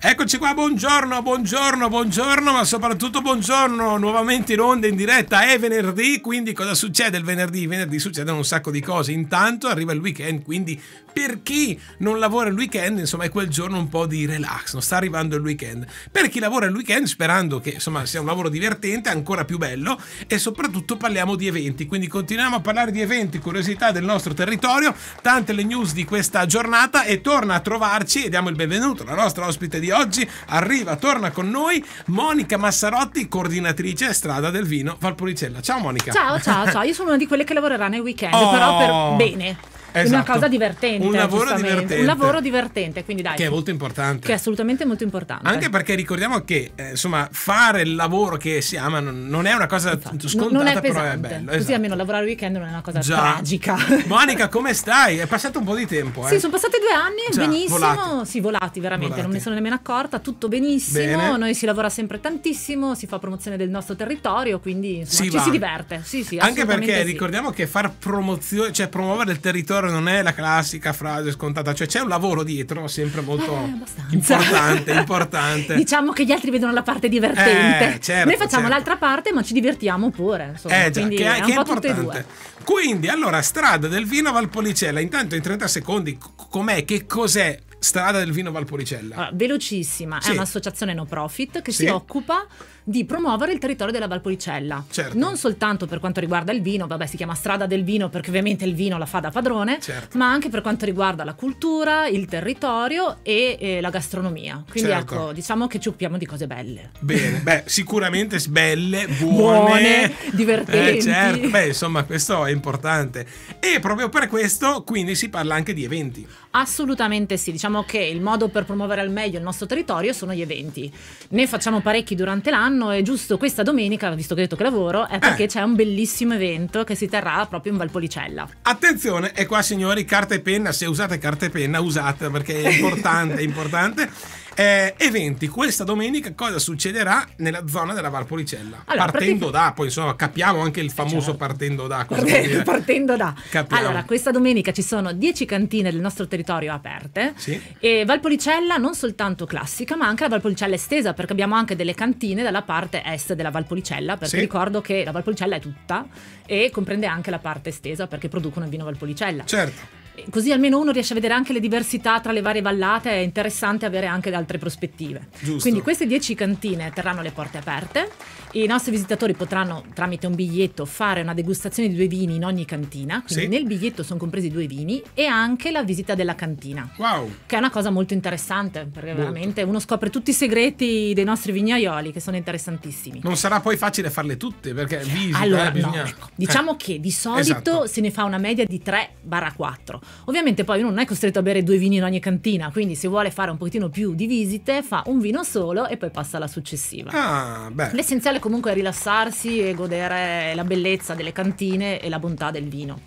Eccoci qua, buongiorno, buongiorno, buongiorno, ma soprattutto buongiorno, nuovamente in onda in diretta, è venerdì, quindi cosa succede il venerdì? Il venerdì succedono un sacco di cose, intanto arriva il weekend, quindi per chi non lavora il weekend, insomma è quel giorno un po' di relax, non sta arrivando il weekend, per chi lavora il weekend sperando che insomma sia un lavoro divertente, ancora più bello e soprattutto parliamo di eventi, quindi continuiamo a parlare di eventi, curiosità del nostro territorio, tante le news di questa giornata e torna a trovarci e diamo il benvenuto alla nostra ospite di di oggi arriva, torna con noi Monica Massarotti, coordinatrice strada del vino Valpolicella. Ciao Monica. Ciao, ciao, ciao. Io sono una di quelle che lavorerà nel weekend, oh. però per oh. bene. Esatto. Una cosa divertente. Un lavoro divertente. Un lavoro divertente, quindi dai. Che è molto importante. Che è assolutamente molto importante. Anche perché ricordiamo che eh, insomma fare il lavoro che si ama non è una cosa Infatti, esatto. scontata, non è però è bello. Esatto. Così almeno lavorare il weekend non è una cosa Già. tragica. Monica, come stai? È passato un po' di tempo. Eh? Sì, sono passati due anni, Già, benissimo. Volati. Sì, volati veramente, volati. non me ne sono nemmeno accorta. Tutto benissimo. Bene. Noi si lavora sempre tantissimo, si fa promozione del nostro territorio, quindi insomma, si ci va. si diverte. Sì, sì, Anche perché sì. ricordiamo che far promozione, cioè promuovere il territorio allora non è la classica frase scontata, cioè c'è un lavoro dietro sempre molto eh, importante, importante. diciamo che gli altri vedono la parte divertente. Eh, certo, Noi facciamo certo. l'altra parte ma ci divertiamo pure. Insomma, eh, già, quindi che, è, che è importante. Quindi allora, strada del vino Valpolicella, intanto in 30 secondi com'è, che cos'è Strada del Vino Valpolicella. Allora, ah, velocissima, sì. è un'associazione no profit che sì. si occupa di promuovere il territorio della Valpolicella. Certo. Non soltanto per quanto riguarda il vino, vabbè si chiama Strada del Vino perché ovviamente il vino la fa da padrone, certo. ma anche per quanto riguarda la cultura, il territorio e eh, la gastronomia. Quindi certo. ecco, diciamo che ci occupiamo di cose belle. Bene, beh, sicuramente belle, buone, buone eh, divertenti. Eh, certo, beh, insomma, questo è importante. E proprio per questo, quindi si parla anche di eventi. Assolutamente sì, diciamo che il modo per promuovere al meglio il nostro territorio sono gli eventi. Ne facciamo parecchi durante l'anno e giusto questa domenica, visto che ho detto che lavoro, è perché eh. c'è un bellissimo evento che si terrà proprio in Valpolicella. Attenzione, e qua signori, carta e penna, se usate carta e penna usate perché è importante, è importante. Eh, eventi, questa domenica cosa succederà nella zona della Valpolicella? Allora, partendo da, poi insomma capiamo anche il eh, famoso certo. partendo da. Partendo, partendo da. Capiamo. Allora, questa domenica ci sono 10 cantine del nostro territorio aperte sì. e Valpolicella non soltanto classica ma anche la Valpolicella estesa perché abbiamo anche delle cantine dalla parte est della Valpolicella perché sì. ricordo che la Valpolicella è tutta e comprende anche la parte estesa perché producono il vino Valpolicella. Certo così almeno uno riesce a vedere anche le diversità tra le varie vallate, è interessante avere anche altre prospettive. Giusto. Quindi queste 10 cantine terranno le porte aperte, i nostri visitatori potranno tramite un biglietto fare una degustazione di due vini in ogni cantina, quindi sì. nel biglietto sono compresi due vini e anche la visita della cantina. Wow! Che è una cosa molto interessante, perché molto. veramente uno scopre tutti i segreti dei nostri vignaioli che sono interessantissimi. Non sarà poi facile farle tutte, perché visita, eh, allora, bisogna... no, ecco, diciamo eh. che di solito esatto. se ne fa una media di 3-4. Ovviamente poi uno non è costretto a bere due vini in ogni cantina, quindi se vuole fare un pochino più di visite fa un vino solo e poi passa alla successiva. Ah, L'essenziale comunque è rilassarsi e godere la bellezza delle cantine e la bontà del vino.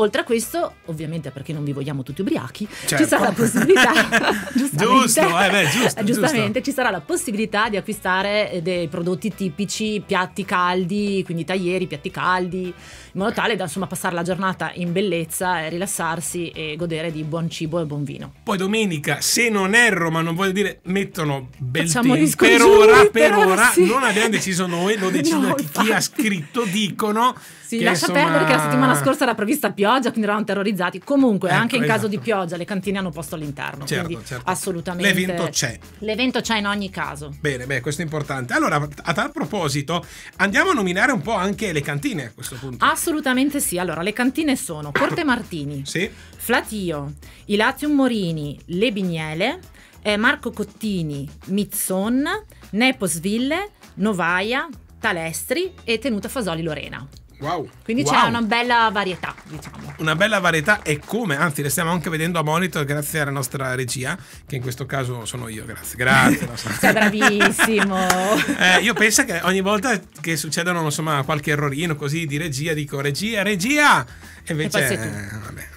Oltre a questo, ovviamente perché non vi vogliamo tutti ubriachi, certo. ci sarà la possibilità giusto, eh beh, giusto, giustamente giusto. ci sarà la possibilità di acquistare eh, dei prodotti tipici, piatti caldi, quindi taglieri, piatti caldi, in modo tale da insomma passare la giornata in bellezza e rilassarsi e godere di buon cibo e buon vino. Poi domenica, se non erro, ma non voglio dire, mettono bel Facciamo tempo. Per ora, per, ora, sì. non abbiamo deciso noi, lo decide no, chi, chi ha scritto, dicono. Sì, lascia insomma... perdere che la settimana scorsa era prevista pioggia, quindi eravamo terrorizzati. Comunque, ecco, anche in esatto. caso di esatto. pioggia, le cantine hanno posto all'interno. Certo, certo. Assolutamente. L'evento c'è. L'evento c'è in ogni caso. Bene, beh, questo è importante. Allora, a tal proposito, andiamo a nominare un po' anche le cantine a questo punto. Assolutamente sì. Allora, le cantine sono Corte Martini, sì. Flatio, Ilatium Morini, Le Bignele, eh, Marco Cottini, Mizzon, Neposville, Novaia, Talestri e Tenuta Fasoli Lorena. Wow. Quindi wow. c'è una bella varietà, diciamo. Una bella varietà e come, anzi le stiamo anche vedendo a monitor grazie alla nostra regia, che in questo caso sono io, grazie. Grazie. Sei bravissimo. eh, io penso che ogni volta che succedono insomma, qualche errorino così di regia, dico regia, regia! E invece... E eh,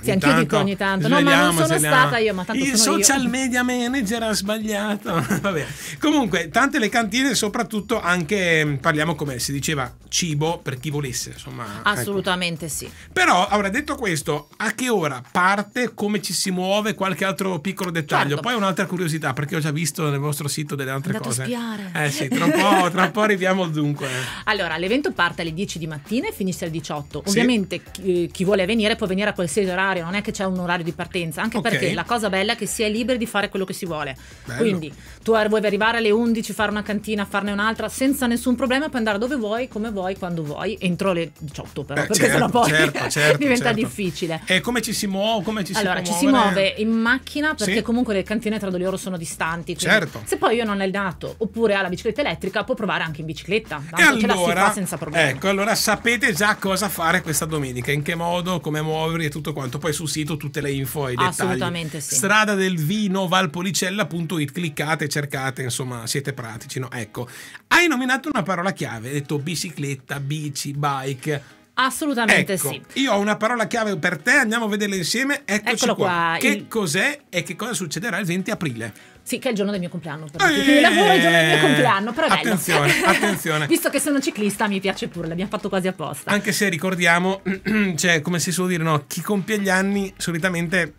sì, anche io dico ogni tanto. No, ma non sono svegliamo. stata io, ma tanto Il social io. media manager ha sbagliato. vabbè. Comunque, tante le cantine, soprattutto anche, mm, parliamo come si diceva, cibo per chi volesse. Insomma insomma. Ecco. Assolutamente ecco. sì. Però, ora detto questo, a che ora parte, come ci si muove, qualche altro piccolo dettaglio. Certo. Poi un'altra curiosità, perché ho già visto nel vostro sito delle altre Andate cose. A Eh sì, tra un po', tra un po arriviamo dunque. Allora, l'evento parte alle 10 di mattina e finisce alle 18. Sì. Ovviamente chi, eh, chi, vuole venire può venire a qualsiasi orario, non è che c'è un orario di partenza, anche okay. perché la cosa bella è che si è liberi di fare quello che si vuole. Bello. Quindi tu vuoi arrivare alle 11, fare una cantina, farne un'altra senza nessun problema, puoi andare dove vuoi, come vuoi, quando vuoi, entro le 18 però, Beh, perché certo, sennò poi certo, certo, diventa certo. difficile. E come ci si muove? Come ci allora, si ci si muove in macchina perché sì? comunque le cantine tra di loro sono distanti. Certo. Se poi io non ho il dato oppure ha la bicicletta elettrica, può provare anche in bicicletta. E allora, senza problemi. Ecco, allora sapete già cosa fare questa domenica, in che modo, come muovervi e tutto quanto. Poi sul sito tutte le info e i dettagli. sì. Strada del vino valpolicella.it, cliccate, cercate, insomma, siete pratici, no? Ecco. Hai nominato una parola chiave, hai detto bicicletta, bici, bike Assolutamente ecco, sì. Io ho una parola chiave per te, andiamo a vederla insieme. Eccoci Eccolo qua. qua. Che il... cos'è e che cosa succederà il 20 aprile? Sì, che è il giorno del mio compleanno. Però, eh, lavoro il giorno del mio eh, compleanno, però è bello. Attenzione, attenzione. Visto che sono ciclista, mi piace pure, l'abbiamo fatto quasi apposta. Anche se ricordiamo, cioè, come si suol dire, no? Chi compie gli anni solitamente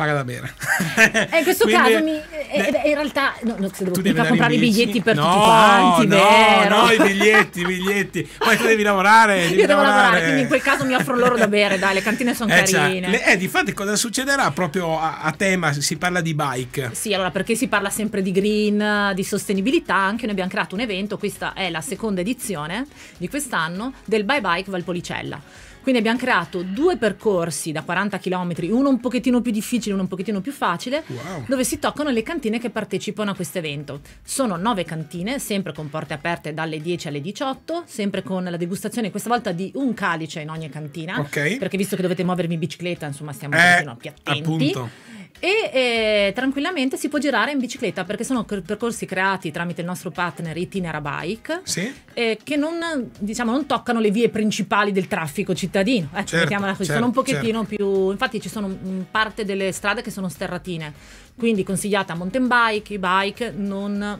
paga da bere. E eh, in questo Quindi, caso mi, eh, eh in realtà no, no, se devo mica comprare i biglietti, per no, tutti quanti, no, vero? No, i biglietti, i biglietti. Poi tu devi lavorare. Devi Io devo lavorare. lavorare. quindi in quel caso mi offro loro da bere, dai, le cantine sono eh, carine. eh, di fatto cosa succederà proprio a, a, tema? Si parla di bike. Sì, allora perché si parla sempre di green, di sostenibilità, anche noi abbiamo creato un evento, questa è la seconda edizione di quest'anno, del Bye Bike Valpolicella quindi abbiamo creato due percorsi da 40 km, uno un pochettino più difficile, uno un pochettino più facile, wow. dove si toccano le cantine che partecipano a questo evento. Sono nove cantine, sempre con porte aperte dalle 10 alle 18, sempre con la degustazione questa volta di un calice in ogni cantina, okay. perché visto che dovete muovermi in bicicletta, insomma stiamo eh, un più attenti. Appunto e eh, tranquillamente si può girare in bicicletta perché sono percorsi creati tramite il nostro partner Itinera Bike sì. eh, che non, diciamo, non, toccano le vie principali del traffico cittadino eh, certo, certo, sono un certo, pochettino certo. più infatti ci sono mm, parte delle strade che sono sterratine quindi consigliata mountain bike, e bike non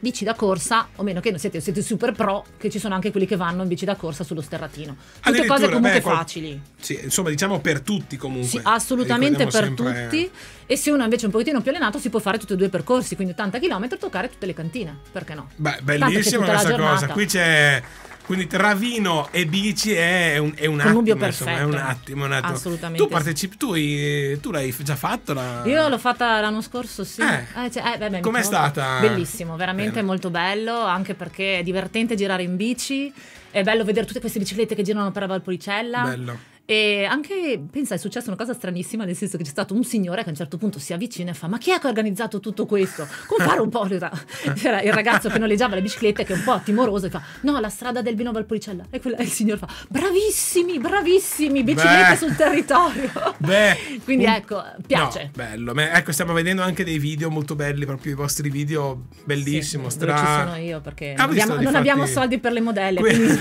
bici da corsa, o meno che non siete, siete super pro, che ci sono anche quelli che vanno in bici da corsa sullo sterratino. Tutte cose comunque beh, qual- facili. Sì, insomma, diciamo per tutti comunque. Sì, assolutamente per sempre... tutti. E se uno invece è un pochettino più allenato, si può fare tutti e due i percorsi, quindi 80 km, toccare tutte le cantine, perché no? Beh, bellissima questa cosa. Qui c'è quindi tra vino e bici è un, è un, un attimo, insomma, è un attimo, un attimo. Assolutamente. Tu partecipi, tu, tu l'hai già fatto? La... Io l'ho fatta l'anno scorso, sì. Eh. Eh, cioè, eh, Com'è stata? Bellissimo, veramente Bene. molto bello, anche perché è divertente girare in bici. È bello vedere tutte queste biciclette che girano per la Valpolicella. Bello. E anche, pensa, è successa una cosa stranissima, nel senso che c'è stato un signore che a un certo punto si avvicina e fa, ma chi è che ha organizzato tutto questo? Con Compare un po', c'era il ragazzo che noleggiava le biciclette, che è un po' timoroso e fa, no, la strada del Vino Valpolicella. E, quella, e il signore fa, bravissimi, bravissimi, biciclette sul territorio. Beh, Quindi un... ecco, piace. No, bello, ma ecco, stiamo vedendo anche dei video molto belli, proprio i vostri video, bellissimo, sì, stra... Ci sono io perché ah, non, abbiamo, non abbiamo soldi per le modelle. quindi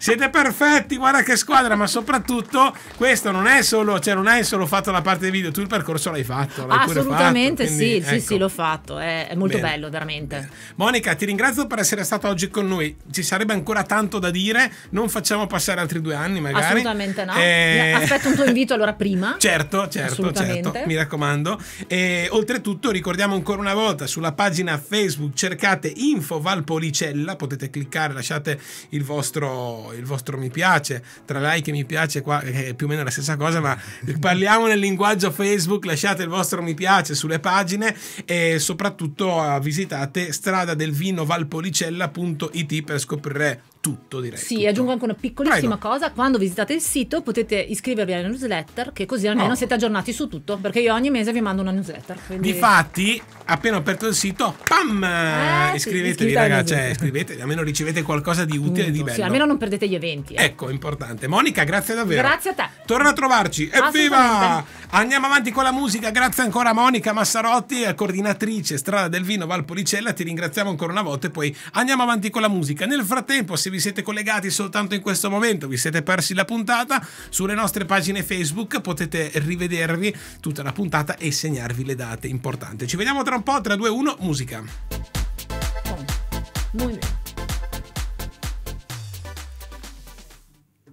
siete perfetti, guarda che squadra, ma soprattutto questo non è solo, cioè non hai solo fatto la parte video, tu il percorso l'hai fatto. L'hai Assolutamente fatto, quindi, sì, ecco. sì, sì, l'ho fatto, è, è molto Bene. bello veramente. Bene. Monica, ti ringrazio per essere stata oggi con noi, ci sarebbe ancora tanto da dire, non facciamo passare altri due anni magari. Assolutamente no, eh... aspetto un tuo invito allora prima. Certo, certo, certo, mi raccomando. E oltretutto ricordiamo ancora una volta sulla pagina Facebook cercate Info Valpolicella, potete cliccare, lasciate il vostro il vostro mi piace, tra like e mi piace qua eh, è più o meno la stessa cosa, ma parliamo nel linguaggio Facebook, lasciate il vostro mi piace sulle pagine e soprattutto eh, visitate stradadelvinovalpolicella.it per scoprire tutto direi. Sì, tutto. aggiungo anche una piccolissima Prego. cosa, quando visitate il sito potete iscrivervi alla newsletter che così almeno no. Oh. siete aggiornati su tutto, perché io ogni mese vi mando una newsletter. Quindi... Difatti, appena aperto il sito, pam! Eh, eh iscrivetevi sì, ragazzi, cioè, iscrivetevi, almeno ricevete qualcosa di utile e di bello. Sì, almeno non perdete gli eventi. Eh. Ecco, importante. Monica, grazie davvero. Grazie a te. Torna a trovarci, evviva! Andiamo avanti con la musica, grazie ancora a Monica Massarotti, coordinatrice Strada del Vino Valpolicella, ti ringraziamo ancora una volta e poi andiamo avanti con la musica. Nel frattempo si vi siete collegati soltanto in questo momento, vi siete persi la puntata, sulle nostre pagine Facebook potete rivedervi tutta la puntata e segnarvi le date importanti. Ci vediamo tra un po', tra 2 1, musica. Muy bien.